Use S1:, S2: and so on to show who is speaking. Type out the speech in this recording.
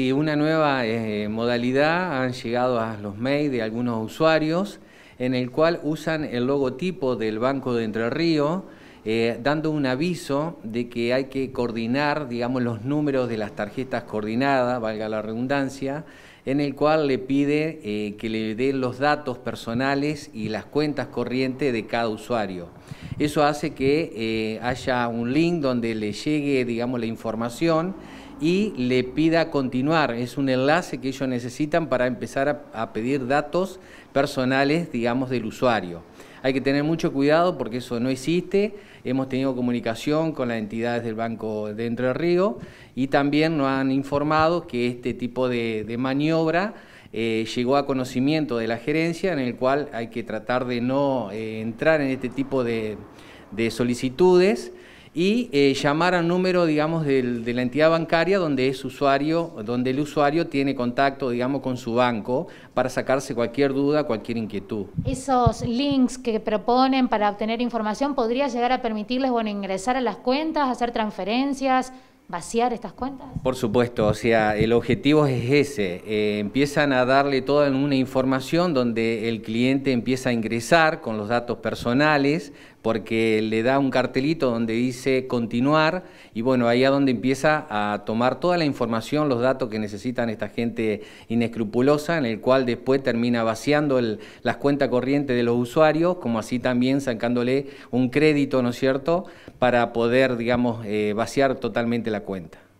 S1: Y una nueva eh, modalidad han llegado a los mails de algunos usuarios en el cual usan el logotipo del Banco de Entre Ríos eh, dando un aviso de que hay que coordinar, digamos, los números de las tarjetas coordinadas, valga la redundancia, en el cual le pide eh, que le den los datos personales y las cuentas corrientes de cada usuario. Eso hace que haya un link donde le llegue, digamos, la información y le pida continuar. Es un enlace que ellos necesitan para empezar a, pedir datos personales, digamos, del usuario. Hay que tener mucho cuidado porque eso no existe. Hemos tenido comunicación con las entidades del Banco de Entre río y también nos han informado que este tipo de, maniobra eh, llegó a conocimiento de la gerencia, en el cual hay que tratar de no eh, entrar en este tipo de solicitudes y eh, llamar al número, digamos, de la entidad bancaria donde es usuario, donde el usuario tiene contacto, digamos, con su banco para sacarse cualquier duda, cualquier inquietud.
S2: Esos links que proponen para obtener información podría llegar a permitirles, bueno, ingresar a las cuentas, hacer transferencias, vaciar estas cuentas?
S1: Por supuesto, o sea, el objetivo es ese. Eh, empiezan a darle toda una información donde el cliente empieza a ingresar con los datos personales, porque le da un cartelito donde dice continuar y bueno, ahí a donde empieza a tomar toda la información, los datos que necesitan esta gente inescrupulosa, en el cual después termina vaciando las cuentas corrientes de los usuarios, como así también sacándole un crédito, ¿no es cierto?, para poder, digamos, eh, vaciar totalmente la cuenta.